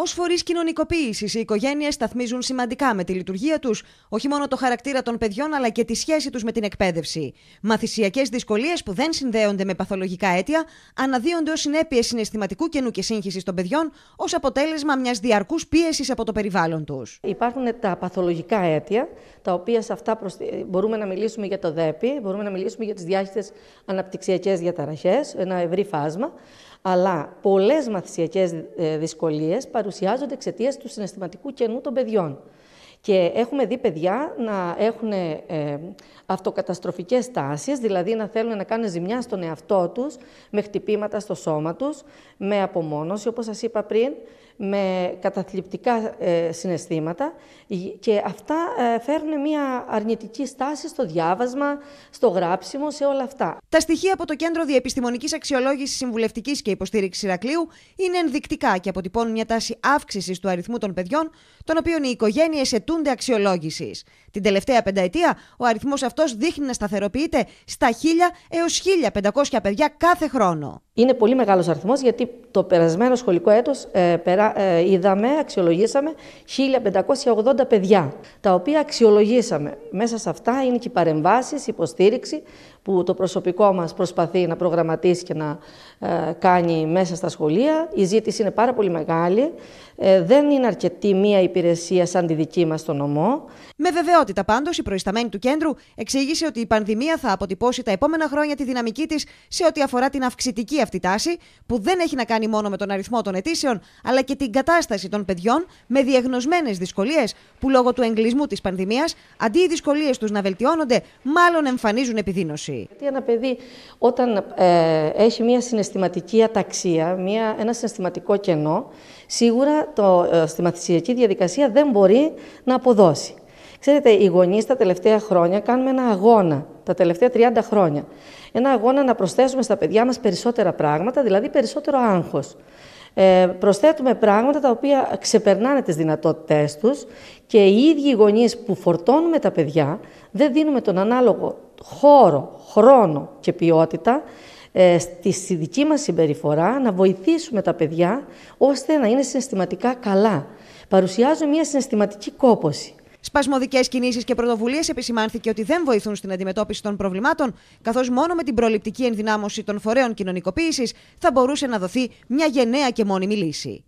Ως φορείς κοινωνικοποίησης, οι οικογένειες σταθμίζουν σημαντικά με τη λειτουργία τους όχι μόνο το χαρακτήρα των παιδιών, αλλά και τη σχέση τους με την εκπαίδευση. Μαθησιακές δυσκολίες που δεν συνδέονται με παθολογικά αίτια αναδύονται ως συνέπειες συναισθηματικού κενού και σύγχυσης των παιδιών, ως αποτέλεσμα μιας διαρκούς πίεσης από το περιβάλλον τους. Υπάρχουν τα παθολογικά αίτια, τα οποία σε αυτά μπορούμε να μιλήσουμε για το ΔΕΠΗ, μπορούμε να μιλήσουμε για τις διάχυτες αναπτυξιακές διαταραχές, ένα ευρύ φάσμα. Αλλά πολλές μαθησιακές ε, δυσκολίες παρουσιάζονται εξαιτίας του συναισθηματικού κενού των παιδιών. Και έχουμε δει παιδιά να έχουν ε, αυτοκαταστροφικές τάσεις, δηλαδή να θέλουν να κάνουν ζημιά στον εαυτό τους, με χτυπήματα στο σώμα τους, με απομόνωση, όπως σας είπα πριν, με καταθλιπτικά ε, συναισθήματα και αυτά ε, φέρνουν μια αρνητική στάση στο διάβασμα, στο γράψιμο, σε όλα αυτά. Τα στοιχεία από το Κέντρο Διεπιστημονικής Αξιολόγησης Συμβουλευτικής και Υποστήριξης Ηρακλείου είναι ενδεικτικά και αποτυπώνουν μια τάση αύξησης του αριθμού των παιδιών, των οποίων οι οικογένειες αξιολόγησης. Την τελευταία πενταετία, ο αριθμός αυτός δείχνει να σταθεροποιείται στα 1.000 έω 1.500 παιδιά κάθε χρόνο. Είναι πολύ μεγάλος αριθμός γιατί το περασμένο σχολικό έτος ε, περα, ε, είδαμε, αξιολογήσαμε 1580 παιδιά, τα οποία αξιολογήσαμε. Μέσα σε αυτά είναι και οι παρεμβάσεις, υποστήριξη που το προσωπικό μας προσπαθεί να προγραμματίσει και να ε, κάνει μέσα στα σχολεία. Η ζήτηση είναι πάρα πολύ μεγάλη. Ε, δεν είναι αρκετή μία υπηρεσία σαν τη δική μας στο νομό. Με βεβαιότητα πάντως η προϊσταμένη του κέντρου εξήγησε ότι η πανδημία θα αποτυπώσει τα επόμενα χρόνια τη δυναμική της σε ό,τι αφορά την αυξητική αυτή η τάση, που δεν έχει να κάνει μόνο με τον αριθμό των αιτήσεων, αλλά και την κατάσταση των παιδιών με διαγνωσμένες δυσκολίες, που λόγω του εγκλισμού της πανδημίας, αντί οι δυσκολίες τους να βελτιώνονται, μάλλον εμφανίζουν επιδείνωση. Γιατί ένα παιδί, όταν ε, έχει μια συναισθηματική αταξία, μια, ένα συναισθηματικό κενό, σίγουρα το, ε, στη μαθησιακή διαδικασία δεν μπορεί να αποδώσει. Ξέρετε, οι γονείς τα τελευταία χρόνια κάνουμε ένα αγώνα τα τελευταία 30 χρόνια. Ένα αγώνα να προσθέσουμε στα παιδιά μας περισσότερα πράγματα, δηλαδή περισσότερο άγχος. Ε, προσθέτουμε πράγματα τα οποία ξεπερνάνε τις δυνατότητές τους και οι ίδιοι οι γονείς που φορτώνουμε τα παιδιά δεν δίνουμε τον ανάλογο χώρο, χρόνο και ποιότητα ε, στη δική μας συμπεριφορά να βοηθήσουμε τα παιδιά ώστε να είναι συναισθηματικά καλά. Παρουσιάζουν μια συναισθηματική κόπωση. Σπασμωδικές κινήσεις και πρωτοβουλίες επισημάνθηκε ότι δεν βοηθούν στην αντιμετώπιση των προβλημάτων, καθώς μόνο με την προληπτική ενδυνάμωση των φορέων κοινωνικοποίησης θα μπορούσε να δοθεί μια γενναία και μόνιμη λύση.